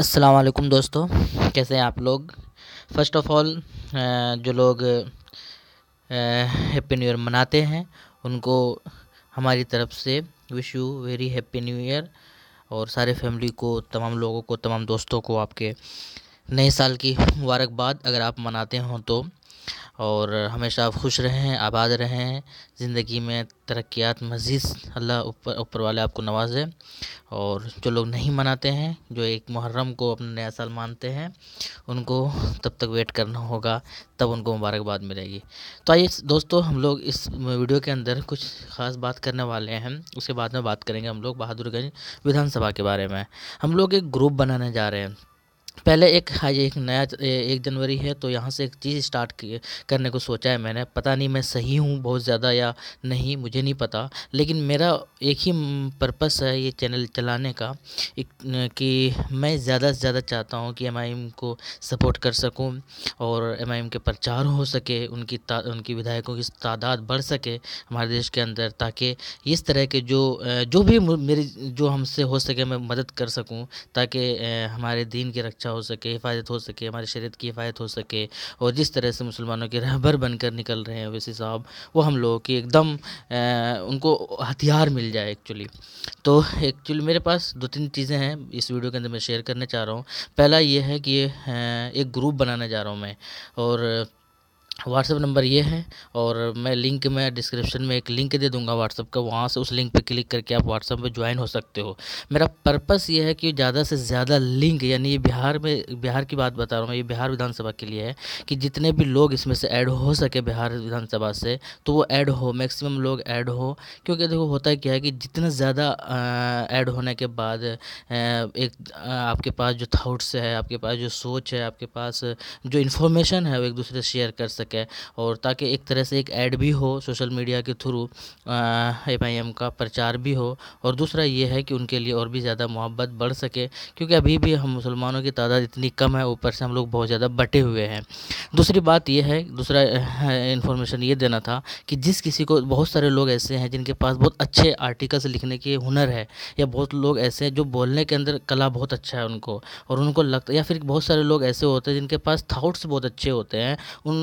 अस्सलाम वालेकुम दोस्तों कैसे हैं आप लोग फर्स्ट ऑफ ऑल जो लोग हैप्पी न्यू ईयर मनाते हैं उनको हमारी तरफ से wish you very happy new year और सारे फैमिली को तमाम लोगों को तमाम दोस्तों को आपके नए साल की मुबारकबाद अगर आप मनाते हों तो और हमेशा आप खुश रहें आबाद रहें ज़िंदगी में तरक्यात मज़ीद अल्लाह ऊपर ऊपर वाले आपको नवाजे और जो लोग नहीं मनाते हैं जो एक मुहर्रम को अपना नया साल मानते हैं उनको तब तक वेट करना होगा तब उनको मुबारकबाद मिलेगी तो आइए दोस्तों हम लोग इस वीडियो के अंदर कुछ ख़ास बात करने वाले हैं उसके बाद में बात करेंगे हम लोग बहादुरगंज विधानसभा के बारे में हम लोग एक ग्रुप बनाने जा रहे हैं पहले एक हाँ एक नया एक जनवरी है तो यहाँ से एक चीज़ स्टार्ट करने को सोचा है मैंने पता नहीं मैं सही हूँ बहुत ज़्यादा या नहीं मुझे नहीं पता लेकिन मेरा एक ही पर्पस है ये चैनल चलाने का कि मैं ज़्यादा से ज़्यादा चाहता हूँ कि एम को सपोर्ट कर सकूँ और एम के प्रचार हो सके उनकी उनकी विधायकों की तादाद बढ़ सके हमारे देश के अंदर ताकि इस तरह के जो जो भी मेरी जो हमसे हो सके मैं मदद कर सकूँ ताकि हमारे दीन की रक्षा अच्छा हो सके हिफाजत हो सके हमारे शरीर की हिफाजत हो सके और जिस तरह से मुसलमानों के रहबर बनकर निकल रहे हैं वैसे साहब वो हम लोगों की एकदम उनको हथियार मिल जाए एक्चुअली तो एक्चुअली मेरे पास दो तीन चीज़ें हैं इस वीडियो के अंदर मैं शेयर करना चाह रहा हूँ पहला ये है कि एक ग्रुप बनाना जा रहा हूँ मैं और व्हाट्सअप नंबर ये है और मैं लिंक में डिस्क्रिप्शन में एक लिंक दे दूंगा व्हाट्सअप का वहाँ से उस लिंक पे क्लिक करके आप व्हाट्सअप में ज्वाइन हो सकते हो मेरा पर्पस ये है कि ज़्यादा से ज़्यादा लिंक यानी ये बिहार में बिहार की बात बता रहा हूँ मैं ये बिहार विधानसभा के लिए है कि जितने भी लोग इसमें से ऐड हो सके बिहार विधानसभा से तो वो ऐड हो मैक्सिमम लोग ऐड हो क्योंकि देखो होता क्या है कि जितना ज़्यादा ऐड होने के बाद एक आपके पास जो थाउट्स है आपके पास जो सोच है आपके पास जो इन्फॉर्मेशन है वो एक दूसरे से शेयर कर सके आवश्यक है और ताकि एक तरह से एक ऐड भी हो सोशल मीडिया के थ्रू एम आई एम का प्रचार भी हो और दूसरा ये है कि उनके लिए और भी ज़्यादा मोहब्बत बढ़ सके क्योंकि अभी भी हम मुसलमानों की तादाद इतनी कम है ऊपर से हम लोग बहुत ज़्यादा बटे हुए हैं दूसरी बात यह है दूसरा इन्फॉर्मेशन ये देना था कि जिस किसी को बहुत सारे लोग ऐसे हैं जिनके पास बहुत अच्छे आर्टिकल्स लिखने के हुनर है या बहुत लोग ऐसे हैं जो बोलने के अंदर कला बहुत अच्छा है उनको और उनको लगता या फिर बहुत सारे लोग ऐसे होते हैं जिनके पास थाउट्स बहुत अच्छे होते हैं उन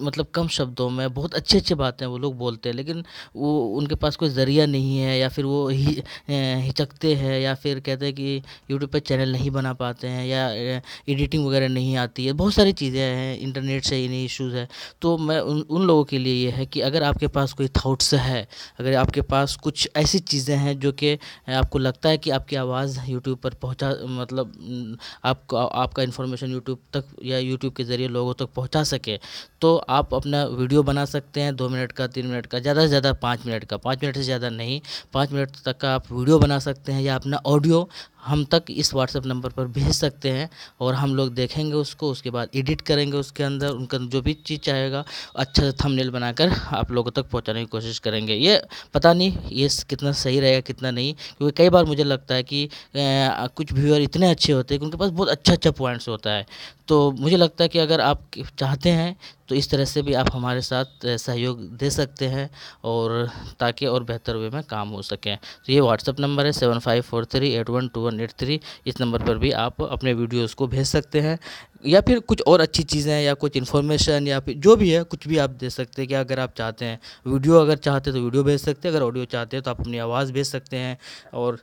मतलब कम शब्दों में बहुत अच्छी अच्छे बातें वो लोग बोलते हैं लेकिन वो उनके पास कोई ज़रिया नहीं है या फिर वो ही हिचकते हैं या फिर कहते हैं कि यूट्यूब पर चैनल नहीं बना पाते हैं या एडिटिंग वगैरह नहीं आती है बहुत सारी चीज़ें हैं इंटरनेट से इन इश्यूज़ है तो मैं उन उन लोगों के लिए ये है कि अगर आपके पास कोई थाउट्स है अगर आपके पास कुछ ऐसी चीज़ें हैं जो कि आपको लगता है कि आपकी आवाज़ यूट्यूब पर पहुँचा मतलब आपका आपका इन्फॉर्मेशन यूट्यूब तक या यूट्यूब के ज़रिए लोगों तक पहुँचा सके तो आप अपना वीडियो बना सकते हैं दो मिनट का तीन मिनट का ज़्यादा से ज़्यादा पाँच मिनट का पाँच मिनट से ज़्यादा नहीं पाँच मिनट तक का आप वीडियो बना सकते हैं या अपना ऑडियो हम तक इस व्हाट्सएप नंबर पर भेज सकते हैं और हम लोग देखेंगे उसको उसके बाद एडिट करेंगे उसके अंदर उनका जो भी चीज़ चाहेगा अच्छा से थंबनेल बनाकर आप लोगों तक पहुंचाने की कोशिश करेंगे ये पता नहीं ये कितना सही रहेगा कितना नहीं क्योंकि कई बार मुझे लगता है कि कुछ व्यूअर इतने अच्छे होते हैं कि उनके पास बहुत अच्छा अच्छा पॉइंट्स होता है तो मुझे लगता है कि अगर आप चाहते हैं तो इस तरह से भी आप हमारे साथ सहयोग दे सकते हैं और ताकि और बेहतर वे में काम हो सकें तो ये व्हाट्सअप नंबर है seven five four three eight one two one one eight three इस नंबर पर भी आप अपने वीडियोज़ को भेज सकते हैं या फिर कुछ और अच्छी चीज़ें या कुछ इन्फॉर्मेशन या फिर जो भी है कुछ भी आप दे सकते हैं कि अगर आप चाहते हैं वीडियो अगर चाहते हैं तो वीडियो भेज सकते हैं अगर ऑडियो चाहते हैं तो आप अपनी आवाज़ भेज सकते हैं और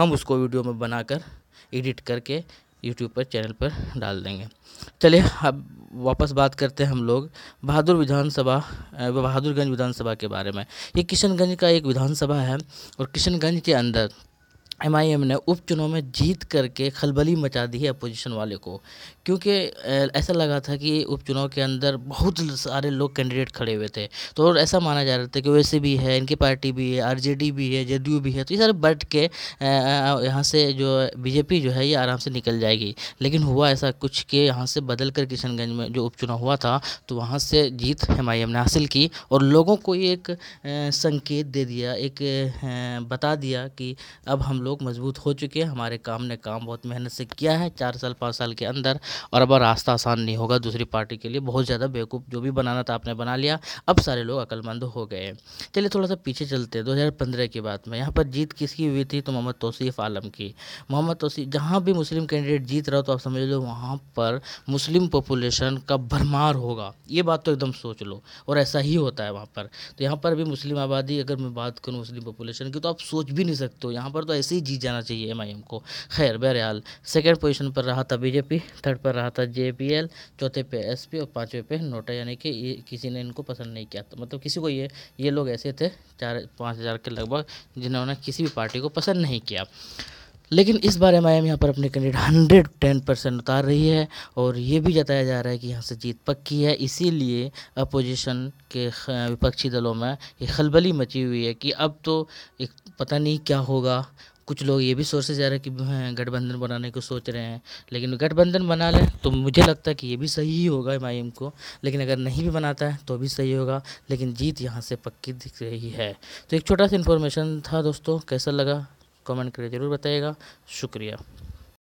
हम उसको वीडियो में बनाकर एडिट करके यूट्यूब पर चैनल पर डाल देंगे चलिए अब वापस बात करते हैं हम लोग बहादुर विधानसभा बहादुरगंज विधानसभा के बारे में ये किशनगंज का एक विधानसभा है और किशनगंज के अंदर एम ने उपचुनाव में जीत करके खलबली मचा दी है अपोजिशन वाले को क्योंकि ऐसा लगा था कि उपचुनाव के अंदर बहुत सारे लोग कैंडिडेट खड़े हुए थे तो और ऐसा माना जा रहा था कि वैसे भी है इनकी पार्टी भी है आरजेडी भी है जेडीयू भी है तो ये सारे बट के यहाँ से जो बीजेपी जो है ये आराम से निकल जाएगी लेकिन हुआ ऐसा कुछ कि यहाँ से बदल कर किशनगंज में जो उपचुनाव हुआ था तो वहाँ से जीत एम ने हासिल की और लोगों को ये एक संकेत दे दिया एक बता दिया कि अब हम लोग मजबूत हो चुके हैं हमारे काम ने काम बहुत मेहनत से किया है चार साल पाँच साल के अंदर और अब रास्ता आसान नहीं होगा दूसरी पार्टी के लिए बहुत ज़्यादा बेवकूफ़ जो भी बनाना था आपने बना लिया अब सारे लोग अकलमंद हो गए चलिए थोड़ा सा पीछे चलते हैं दो की बात में यहाँ पर जीत किसकी हुई थी तो मोहम्मद तोसीफ़ आलम की मोहम्मद तोसी जहाँ भी मुस्लिम कैंडिडेट जीत रहा हो तो आप समझ लो वहाँ पर मुस्लिम पॉपुलेशन का भरमार होगा ये बात तो एकदम सोच लो और ऐसा ही होता है वहाँ पर तो यहाँ पर भी मुस्लिम आबादी अगर मैं बात करूँ मुस्लिम पॉपुलेशन की तो आप सोच भी नहीं सकते हो यहाँ पर तो ऐसे ही जीत जाना चाहिए एम को खैर बहरहाल सेकेंड पोजिशन पर रहा था बीजेपी थर्ड पर रहा था जे चौथे पे एस और पाँचवें पे नोटा यानी कि किसी ने इनको पसंद नहीं किया था तो मतलब किसी को ये ये लोग ऐसे थे चार पाँच हज़ार के लगभग जिन्होंने किसी भी पार्टी को पसंद नहीं किया लेकिन इस बारे में आई एम यहाँ पर अपने कैंडिडेट हंड्रेड टेन परसेंट उतार रही है और ये भी जताया जा रहा है कि यहाँ से जीत पक्की है इसीलिए अपोजिशन के विपक्षी दलों में ये खलबली मची हुई है कि अब तो एक पता नहीं क्या होगा कुछ लोग ये भी सोचे जा रहे हैं कि गठबंधन बनाने को सोच रहे हैं लेकिन गठबंधन बना लें तो मुझे लगता है कि ये भी सही ही होगा एम को लेकिन अगर नहीं भी बनाता है तो भी सही होगा लेकिन जीत यहाँ से पक्की दिख रही है तो एक छोटा सा इन्फॉर्मेशन था दोस्तों कैसा लगा कमेंट करके ज़रूर बताइएगा शुक्रिया